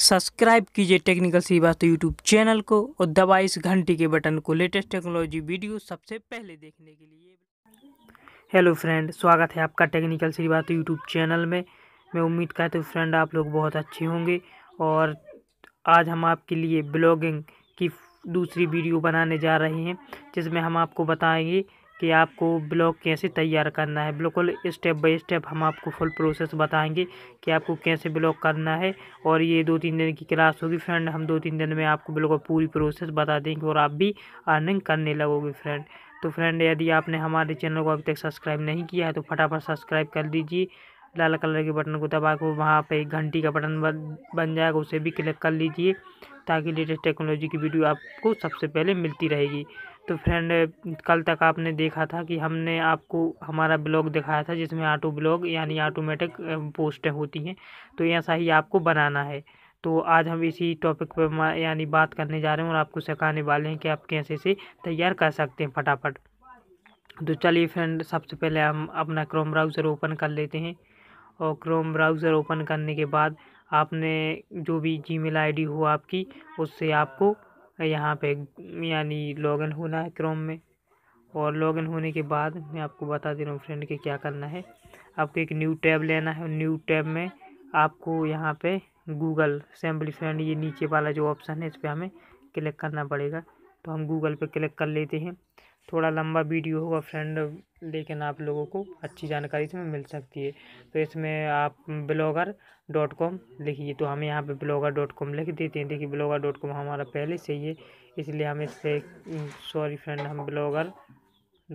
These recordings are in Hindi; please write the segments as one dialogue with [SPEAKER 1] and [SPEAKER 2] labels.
[SPEAKER 1] सब्सक्राइब कीजिए टेक्निकल बात यूट्यूब चैनल को और दबाए इस घंटी के बटन को लेटेस्ट टेक्नोलॉजी वीडियो सबसे पहले देखने के लिए हेलो फ्रेंड स्वागत है आपका टेक्निकल बात यूट्यूब चैनल में मैं उम्मीद करता हूँ फ्रेंड आप लोग बहुत अच्छे होंगे और आज हम आपके लिए ब्लॉगिंग की दूसरी वीडियो बनाने जा रहे हैं जिसमें हम आपको बताएंगे कि आपको ब्लॉग कैसे तैयार करना है बिल्कुल स्टेप बाय स्टेप हम आपको फुल प्रोसेस बताएंगे कि आपको कैसे ब्लॉग करना है और ये दो तीन दिन की क्लास होगी फ्रेंड हम दो तीन दिन में आपको बिल्कुल पूरी प्रोसेस बता देंगे और आप भी अर्निंग करने लगोगे फ्रेंड तो फ्रेंड यदि आपने हमारे चैनल को अभी तक सब्सक्राइब नहीं किया है तो फटाफट सब्सक्राइब कर दीजिए लाल कलर के बटन को दबा के वहाँ पर एक घंटी का बटन बन बन जाएगा उसे भी क्लिक कर लीजिए ताकि लेटेस्ट टेक्नोलॉजी की वीडियो आपको सबसे पहले मिलती रहेगी तो फ्रेंड कल तक आपने देखा था कि हमने आपको हमारा ब्लॉग दिखाया था जिसमें ऑटो ब्लॉग यानी ऑटोमेटिक पोस्टें होती हैं तो ऐसा ही आपको बनाना है तो आज हम इसी टॉपिक पर यानी बात करने जा रहे हैं और आपको सिखाने वाले हैं कि आप कैसे इसे तैयार कर सकते हैं फटाफट तो चलिए फ्रेंड सबसे पहले हम अपना क्रोम ब्राउज़र ओपन कर लेते हैं और क्रोम ब्राउज़र ओपन करने के बाद आपने जो भी जी मेल आई हो आपकी उससे आपको यहाँ पे यानी लॉगिन होना है क्रोम में और लॉगिन होने के बाद मैं आपको बता दे रहा हूँ फ्रेंड के क्या करना है आपको एक न्यू टैब लेना है न्यू टैब में आपको यहाँ पे गूगल सैम्पल फ्रेंड ये नीचे वाला जो ऑप्शन है इस पर हमें क्लिक करना पड़ेगा तो हम गूगल पे क्लिक कर लेते हैं थोड़ा लंबा वीडियो होगा फ्रेंड लेकिन आप लोगों को अच्छी जानकारी इसमें मिल सकती है तो इसमें आप ब्लॉगर डॉट कॉम लिखिए तो हम यहाँ पे ब्लॉगर डॉट कॉम लिख देते हैं देखिए ब्लॉगर डॉट कॉम हमारा पहले से ही है इसलिए हम इससे सॉरी फ्रेंड हम ब्लॉगर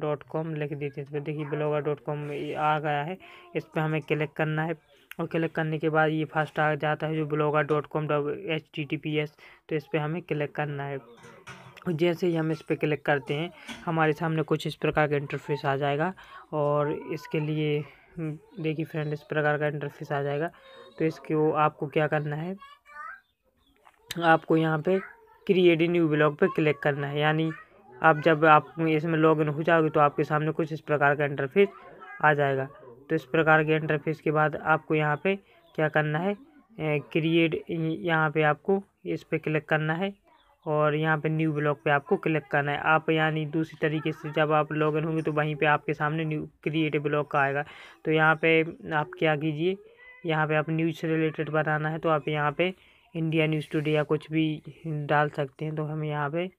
[SPEAKER 1] डॉट कॉम लिख देते हैं इसमें तो देखिए ब्लॉगर डॉट कॉम आ गया है इस पर हमें क्लिक करना है और क्लिक करने के बाद ये फर्स्ट आ जाता है जो blogger dot com dot H T T P S तो इस पर हमें क्लिक करना है जैसे ही हम इस पर क्लिक करते हैं हमारे सामने कुछ इस प्रकार का इंटरफेस आ जाएगा और इसके लिए हम्म, देखिए फ्रेंड इस प्रकार का इंटरफेस आ जाएगा तो इसके वो आपको क्या करना है आपको यहाँ पे क्रिएट न्यू ब्लॉग पे क्लिक करना है यानी आप जब आप इसमें लॉग इन हो जाओगे तो आपके सामने कुछ इस प्रकार का इंटरफेस आ जाएगा तो इस प्रकार के इंटरफेस के बाद आपको यहाँ पे क्या करना है क्रिएट यहाँ पे आपको इस पर क्लिक करना है और यहाँ पे न्यू ब्लॉग पे आपको क्लिक करना है आप यानी दूसरी तरीके से जब आप लॉगिन होंगे तो वहीं पे आपके सामने न्यू क्रिएटिव ब्लॉग का आएगा तो यहाँ पे आप क्या कीजिए यहाँ पे आप न्यूज़ से रिलेटेड बताना है तो आप यहाँ पे इंडिया न्यूज़ टुडे या कुछ भी डाल सकते हैं तो हम यहाँ पे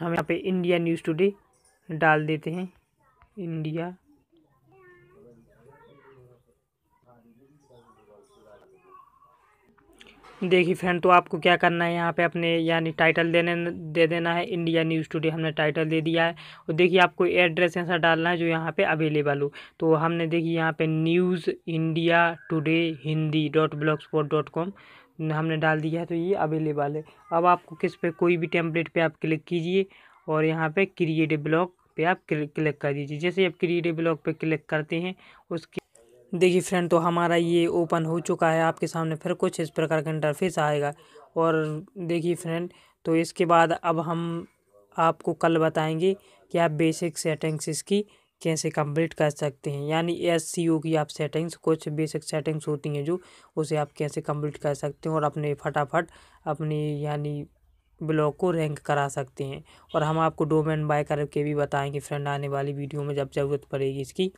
[SPEAKER 1] हम यहाँ पे इंडिया न्यूज़ टुडे डाल देते हैं इंडिया देखिए फ्रेंड तो आपको क्या करना है यहाँ पे अपने यानी टाइटल देने दे देना है इंडिया न्यूज़ टुडे हमने टाइटल दे दिया है और देखिए आपको एड्रेस ऐसा डालना है जो यहाँ पे अवेलेबल हो तो हमने देखिए यहाँ पे news India today Hindi dot blog spot dot com हमने डाल दिया है तो ये अवेलेबल है अब आपको किस पे कोई भी टेम्पलेट पर आप क्लिक कीजिए और यहाँ पर क्रिएटिव ब्लॉक पर आप क्लिक कर दीजिए जैसे आप क्रिएटिव ब्लॉक पर क्लिक करते हैं उसके देखिए फ्रेंड तो हमारा ये ओपन हो चुका है आपके सामने फिर कुछ इस प्रकार का इंटरफेस आएगा और देखिए फ्रेंड तो इसके बाद अब हम आपको कल बताएंगे कि आप बेसिक सेटिंग्स इसकी कैसे कंप्लीट कर सकते हैं यानी एस की आप सेटिंग्स कुछ बेसिक सेटिंग्स होती हैं जो उसे आप कैसे कंप्लीट कर सकते हैं और अपने फटाफट अपने यानी ब्लॉग को रैंक करा सकते हैं और हम आपको डोमेन बाय करके भी बताएंगे फ्रेंड आने वाली वीडियो में जब ज़रूरत पड़ेगी इसकी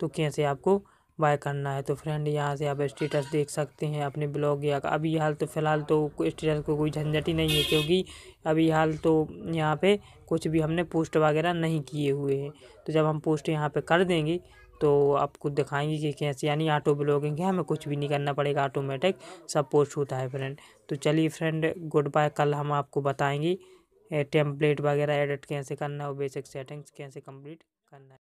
[SPEAKER 1] तो कैसे आपको बाय करना है तो फ्रेंड यहाँ से आप स्टेटस देख सकते हैं अपने ब्लॉग या अभी हाल तो फ़िलहाल तो स्टेटस को कोई झंझट ही नहीं है क्योंकि अभी हाल तो यहाँ पे कुछ भी हमने पोस्ट वगैरह नहीं किए हुए हैं तो जब हम पोस्ट यहाँ पे कर देंगे तो आपको दिखाएंगे कि कैसे यानी ऑटो ब्लॉगिंग है हमें कुछ भी नहीं करना पड़ेगा ऑटोमेटिक सब पोस्ट होता है फ्रेंड तो चलिए फ्रेंड गुड बाय कल हम आपको बताएँगे टेम्पलेट वगैरह एडिट कैसे करना है और बेसिक सेटिंग्स कैसे कम्प्लीट करना है